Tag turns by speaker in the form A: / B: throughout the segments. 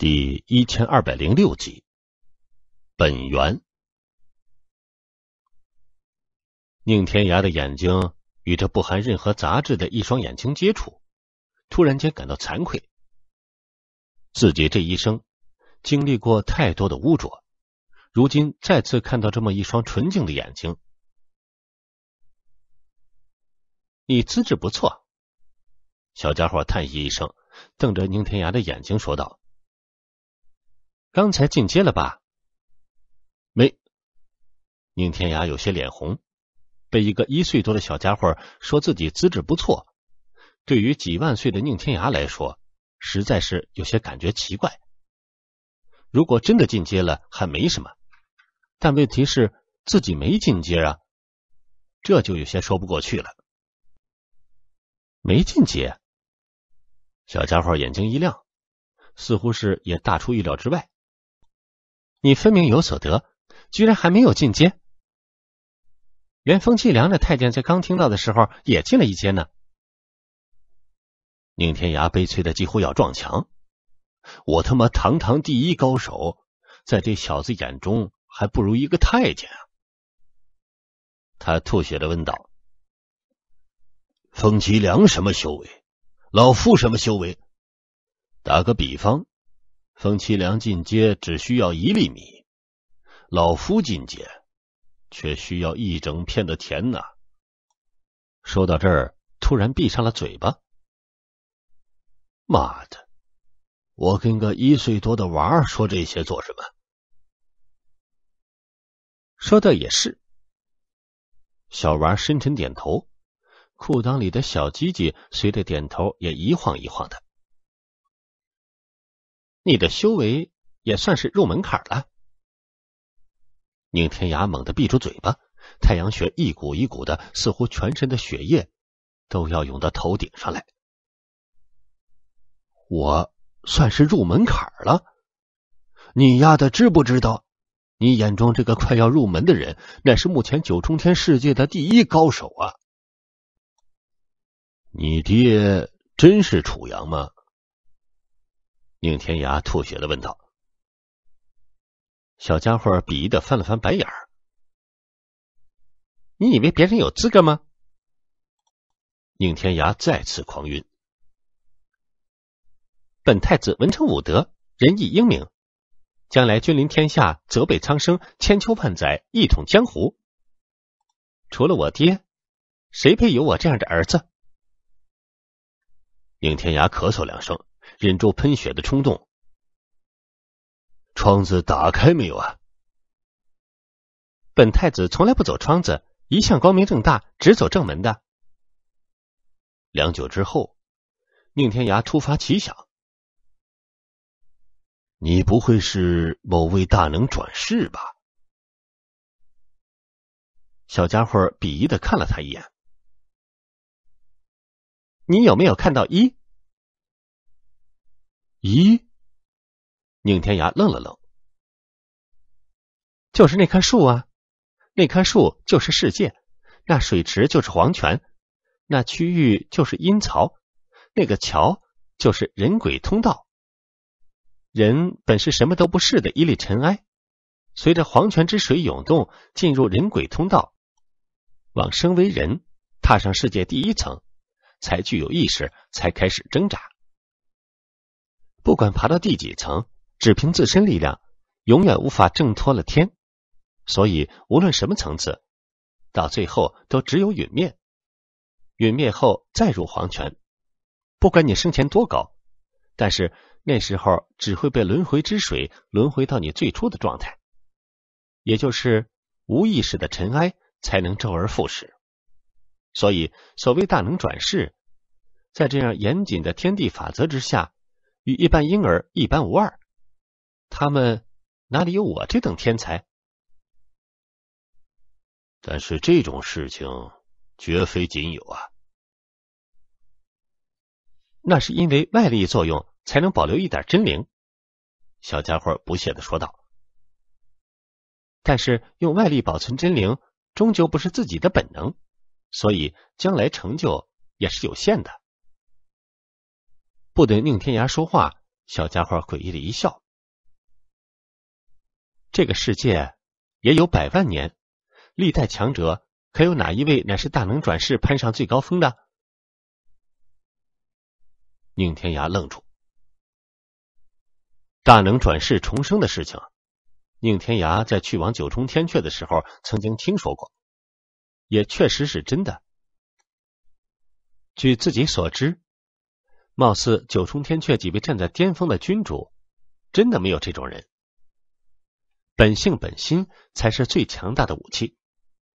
A: 第一千二百零六集，本源。宁
B: 天涯的眼睛与这不含任何杂质的一双眼睛接触，突然间感到惭愧。自己这一生经历过太多的污浊，如今再次看到这么一双纯净的眼睛，你资质不错。小家伙叹息一声，瞪着宁天涯的眼睛说道。刚才进阶了吧？没。宁天涯有些脸红，被一个一岁多的小家伙说自己资质不错，对于几万岁的宁天涯来说，实在是有些感觉奇怪。如果真的进阶了，还没什么，但问题是自己没进阶啊，这就有些说不过去了。没进阶？小家伙眼睛一亮，似乎是也大出意料之外。你分明有所得，居然还没有进阶。元丰纪良的太监在刚听到的时候也进了一阶呢。宁天涯悲催的几乎要撞墙，我他妈堂堂第一高手，在这小子眼中还不如一个太监啊！他吐血的问道：“风纪良什么修为？老夫什么修为？打个比方。”冯七良进阶只需要一粒米，老夫进阶却需要一整片的田呐。说到这儿，突然闭上了嘴巴。妈的，我跟个一岁多的娃儿说这些做什么？说的也是。小娃深沉点头，裤裆里的小鸡鸡随着点头也一晃一晃的。
A: 你的修为也算是入门槛了。宁天涯猛地闭住嘴巴，太阳穴一股一股
B: 的，似乎全身的血液都要涌到头顶上来。我算是入门槛了？你丫的知不知道？你眼中这个快要入门的人，乃是目前九重天世界的第一
A: 高手啊！你爹真是楚阳吗？宁天涯吐血的问道：“小家伙，鄙夷的翻了翻白眼儿，你以为别人有
B: 资格吗？”宁天涯再次狂晕。本太子文成武德，仁义英明，将来君临天下，泽被苍生，千秋万载，一统江湖。除了我爹，
A: 谁配有我这样的儿子？宁天涯咳嗽两声。忍住喷血的冲动，窗子打开
B: 没有啊？本太子从来不走窗子，一向光明正大，只走正门的。良久之后，宁天涯突
A: 发奇想：你不会是某位大能转世吧？小家伙鄙夷的看了他一眼，你有没有看到一？咦？宁天涯愣了愣。就是那棵树啊，那棵树就是世界，那
B: 水池就是黄泉，那区域就是阴曹，那个桥就是人鬼通道。人本是什么都不是的一粒尘埃，随着黄泉之水涌动，进入人鬼通道，往生为人，踏上世界第一层，才具有意识，才开始挣扎。不管爬到第几层，只凭自身力量，永远无法挣脱了天。所以，无论什么层次，到最后都只有陨灭。陨灭后再入黄泉。不管你生前多高，但是那时候只会被轮回之水轮回到你最初的状态，也就是无意识的尘埃，才能周而复始。所以，所谓大能转世，在这样严谨的天地法则之下。与一般婴儿一般无二，他们哪里有
A: 我这等天才？但是这种事情绝非仅有啊！那是因为
B: 外力作用才能保留一点真灵，小家伙不屑的说道。但是用外力保存真灵，终究不是自己的本能，
A: 所以将来成就也是有限的。不等宁天涯说话，小家伙诡异的一笑。
B: 这个世界也有百万年，历代强者可有哪一位乃是大能转世攀上最高峰的？宁天涯愣住。大能转世重生的事情，宁天涯在去往九重天阙的时候曾经听说过，也确实是真的。据自己所知。貌似九重天阙几位站在巅峰的君主，真的没有这种人。本性本心才是最强大的武器，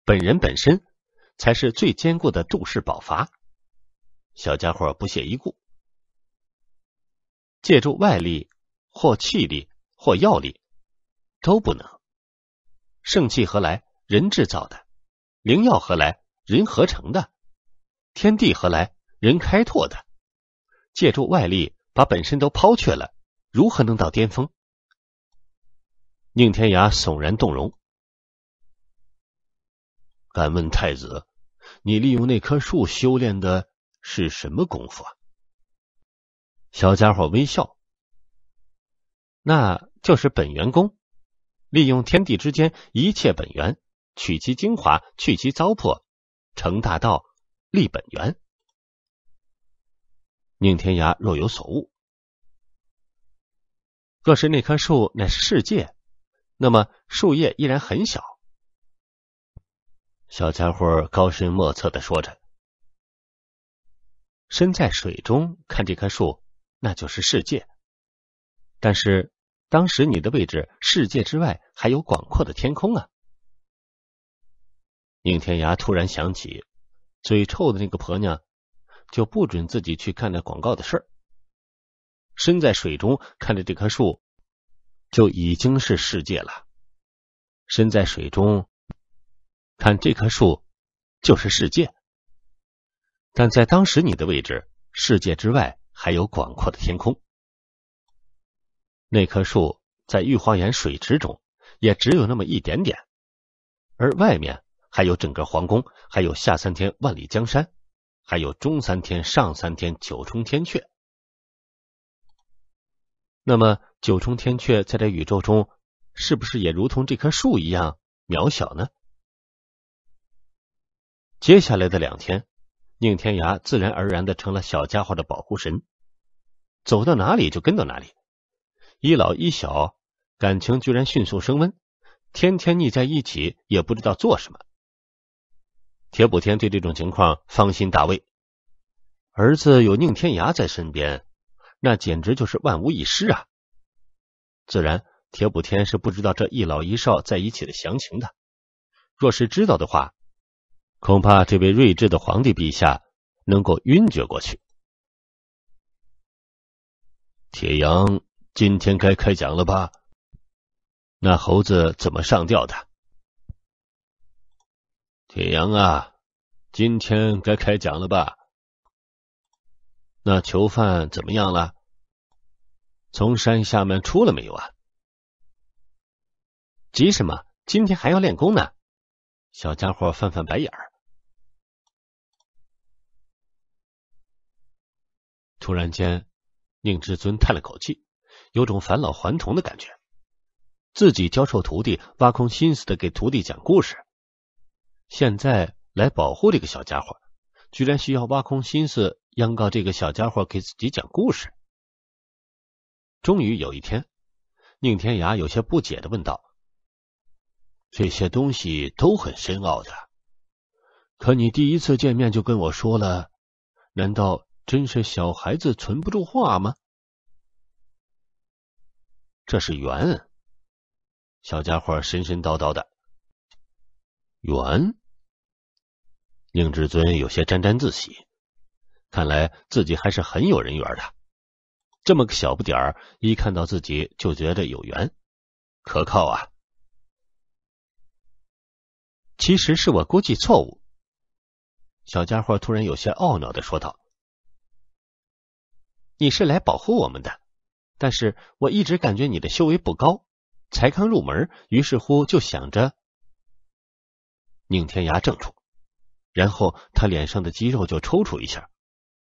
B: 本人本身才是最坚固的度势宝筏。小家伙不屑一顾，借助外力、或气力、或药力，都不能。圣气何来？人制造的；灵药何来？人合成的；天地何来？人开拓的。借助外力把本身都抛却了，如何能到巅峰？宁天涯悚然动容。敢问太子，你利用那棵树修炼的是什么功夫啊？小家伙微笑，那就是本源功，利用天地之间一切本源，取其精华，去其糟粕，成大道，立本源。宁天涯若有所悟。若是那棵树乃是世界，那么树叶依然很小。小家伙高深莫测的说着：“身在水中看这棵树，那就是世界。但是当时你的位置，世界之外还有广阔的天空啊！”宁天涯突然想起，嘴臭的那个婆娘。就不准自己去看那广告的事儿。身在水中看着这棵树，就已经是世界了；身在水中看这棵树，就是世界。但在当时你的位置，世界之外还有广阔的天空。那棵树在御花园水池中，也只有那么一点点，而外面还有整个皇宫，还有下三天万里江山。还有中三天、上三天、九重天阙。那么九重天阙在这宇宙中，是不是也如同这棵树一样渺小呢？接下来的两天，宁天涯自然而然的成了小家伙的保护神，走到哪里就跟到哪里，一老一小感情居然迅速升温，天天腻在一起，也不知道做什么。铁补天对这种情况放心大慰，儿子有宁天涯在身边，那简直就是万无一失啊！自然，铁补天是不知道这一老一少在一起的详情的，若是知道的话，恐怕这位睿智的皇帝陛下能够晕厥过去。铁阳今天该开讲了吧？那猴子怎么上吊的？铁阳啊，今天该开讲了吧？那囚犯怎么样了？从山下面出来没有啊？
A: 急什么？今天还要练功呢。小家伙翻翻白眼儿。突然间，
B: 宁至尊叹了口气，有种返老还童的感觉。自己教授徒弟，挖空心思的给徒弟讲故事。现在来保护这个小家伙，居然需要挖空心思央告这个小家伙给自己讲故事。终于有一天，宁天涯有些不解的问道：“这些东西都很深奥的，可你第一次见面就跟我说了，难道真是小孩子存不住话
A: 吗？”这是缘。小家伙神神叨叨的。缘，
B: 宁至尊有些沾沾自喜，看来自己还是很有人缘的。这么个小不点儿，一看到自己就觉得有缘，可靠啊。
A: 其实是我估计错误。小家伙突然有些懊恼的说道：“你是
B: 来保护我们的，但是我一直感觉你的修为不高，才刚入门，于是乎就想着。”宁天涯正处，然后他脸上的肌肉就抽搐一下，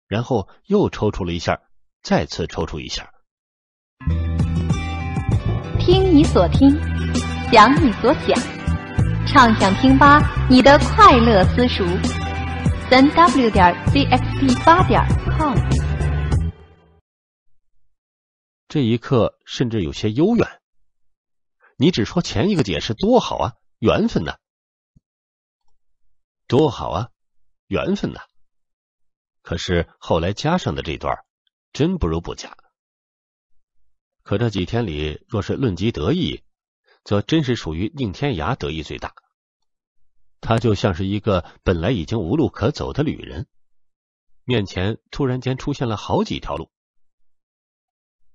B: 然后又抽搐了一下，再次抽搐一下。
A: 听你所听，想你所想，畅想听吧，你的快乐私塾，三 w 点 cxd 八点 com。
B: 这一刻甚至有些悠远。你只说前一个解释多好啊，缘分呢？多好啊，缘分呐！可是后来加上的这段，真不如不加。可这几天里，若是论及得意，则真是属于宁天涯得意最大。他就像是一个本来已经无路可走的旅人，面前突然间出现了好几条路。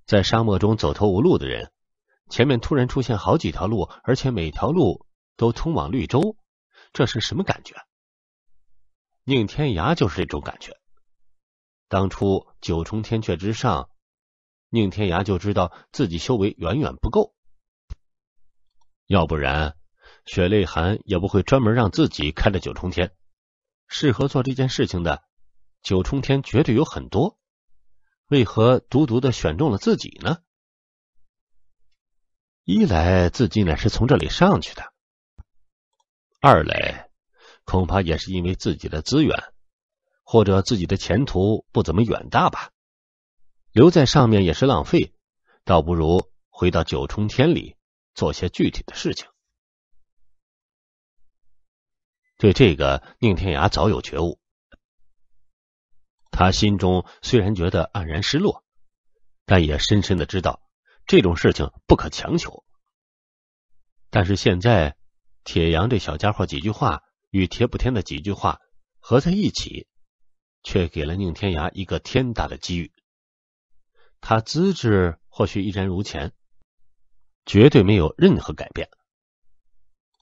B: 在沙漠中走投无路的人，前面突然出现好几条路，而且每条路都通往绿洲，这是什么感觉？宁天涯就是这种感觉。当初九重天阙之上，宁天涯就知道自己修为远远不够，要不然雪泪寒也不会专门让自己开了九重天。适合做这件事情的九重天绝对有很多，为何独独的选中了自己呢？一来自己乃是从这里上去的，二来……恐怕也是因为自己的资源，或者自己的前途不怎么远大吧。留在上面也是浪费，倒不如回到九重天里做些具体的事情。对这个，宁天涯早有觉悟。他心中虽然觉得黯然失落，但也深深的知道这种事情不可强求。但是现在，铁阳这小家伙几句话。与铁补天的几句话合在一起，却给了宁天涯一个天大的机遇。他资质或许依然如前，绝对没有任何改变，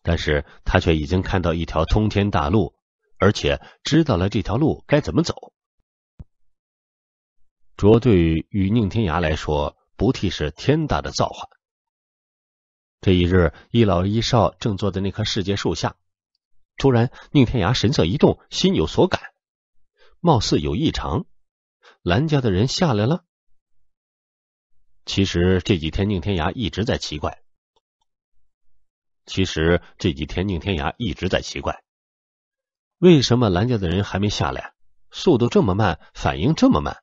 B: 但是他却已经看到一条通天大路，而且知道了这条路该怎么走。卓对于宁天涯来说，不替是天大的造化。这一日，一老一少正坐在那棵世界树下。突然，宁天涯神色一动，心有所感，貌似有异常。蓝家的人下来了。其实这几天，宁天涯一直在奇怪。其实这几天，宁天涯一直在奇怪，为什么蓝家的人还没下来？速度这么慢，反应这么慢。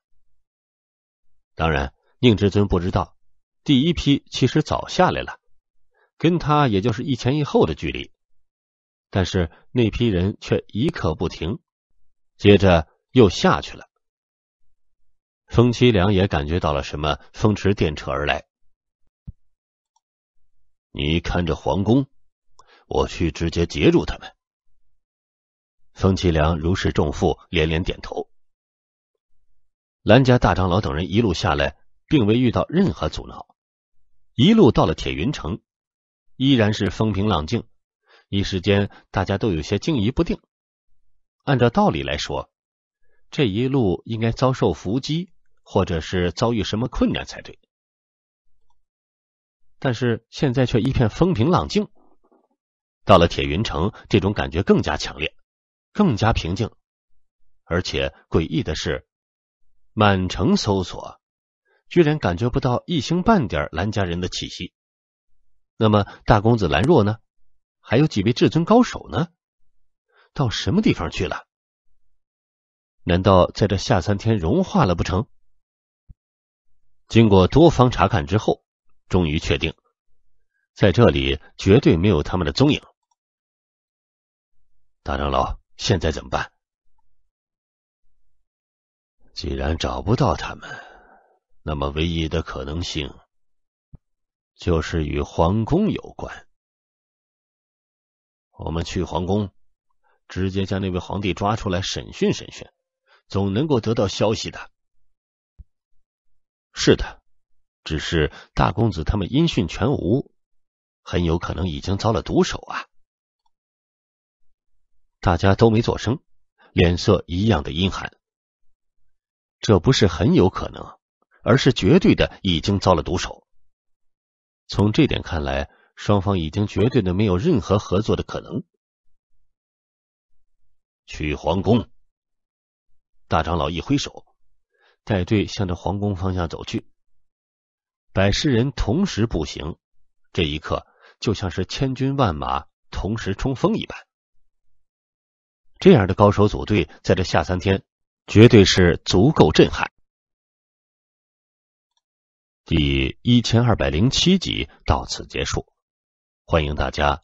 B: 当然，宁之尊不知道，第一批其实早下来了，跟他也就是一前一后的距离。但是那批人却一刻不停，接着又下去了。风七凉也感觉到了什么，风驰电掣而来。你看着皇宫，我去直接截住他们。风七凉如释重负，连连点头。兰家大长老等人一路下来，并未遇到任何阻挠，一路到了铁云城，依然是风平浪静。一时间，大家都有些惊疑不定。按照道理来说，这一路应该遭受伏击，或者是遭遇什么困难才对。但是现在却一片风平浪静。到了铁云城，这种感觉更加强烈，更加平静。而且诡异的是，满城搜索，居然感觉不到一星半点兰家人的气息。那么，大公子兰若呢？还有几位至尊高手呢？到什么地方去了？难道在这下三天融化了不成？经过多方查看之后，终于确定在这里
A: 绝对没有他们的踪影。大长老，现在怎么办？既然找不到他们，
B: 那么唯一的可能性就是与皇宫有关。我们去皇宫，直接将那位皇帝抓出来审讯审讯，总能够得到消息的。是的，只是大公子他们音讯全无，很有可能已经遭了毒手啊！大家都没做声，脸色一样的阴寒。这不是很有可能，而是绝对的已经遭了毒手。从这点看来。双方已经绝对的没有任何合作的可能。去皇宫，大长老一挥手，带队向着皇宫方向走去。百十人同时步行，这一刻就像是千军万马同时冲锋一般。这样的高手组
A: 队，在这下三天，绝对是足够震撼。第一千二百零七集到此结束。欢迎大家。